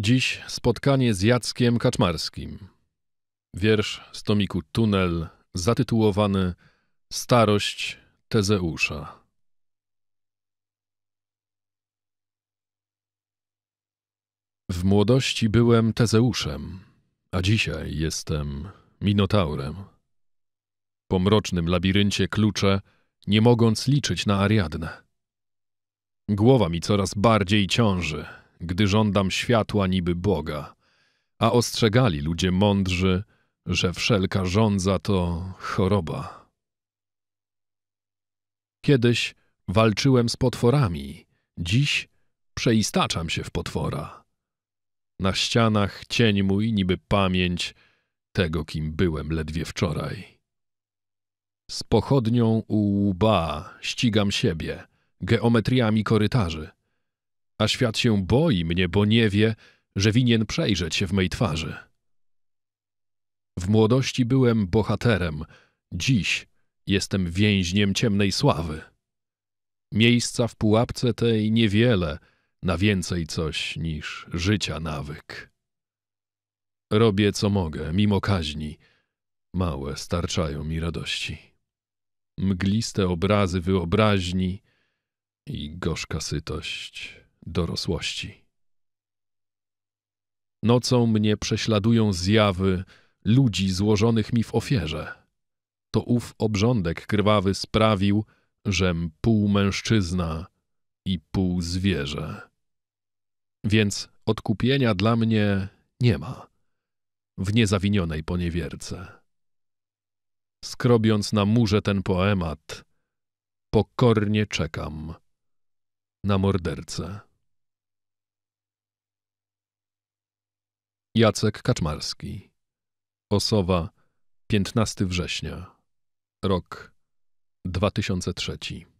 Dziś spotkanie z Jackiem Kaczmarskim. Wiersz z tomiku Tunel zatytułowany Starość Tezeusza. W młodości byłem Tezeuszem, a dzisiaj jestem Minotaurem. Po mrocznym labiryncie klucze, nie mogąc liczyć na Ariadnę. Głowa mi coraz bardziej ciąży – gdy żądam światła niby Boga. A ostrzegali ludzie mądrzy, że wszelka żądza to choroba. Kiedyś walczyłem z potworami, dziś przeistaczam się w potwora. Na ścianach cień mój niby pamięć tego, kim byłem ledwie wczoraj. Z pochodnią u łba ścigam siebie, geometriami korytarzy – a świat się boi mnie, bo nie wie, że winien przejrzeć się w mej twarzy. W młodości byłem bohaterem, dziś jestem więźniem ciemnej sławy. Miejsca w pułapce tej niewiele, na więcej coś niż życia nawyk. Robię co mogę, mimo kaźni, małe starczają mi radości. Mgliste obrazy wyobraźni i gorzka sytość dorosłości. Nocą mnie prześladują zjawy ludzi złożonych mi w ofierze. To ów obrządek krwawy sprawił, żem pół mężczyzna i pół zwierzę. Więc odkupienia dla mnie nie ma w niezawinionej poniewierce. Skrobiąc na murze ten poemat, pokornie czekam na mordercę. Jacek Kaczmarski. Osowa 15 września, rok 2003.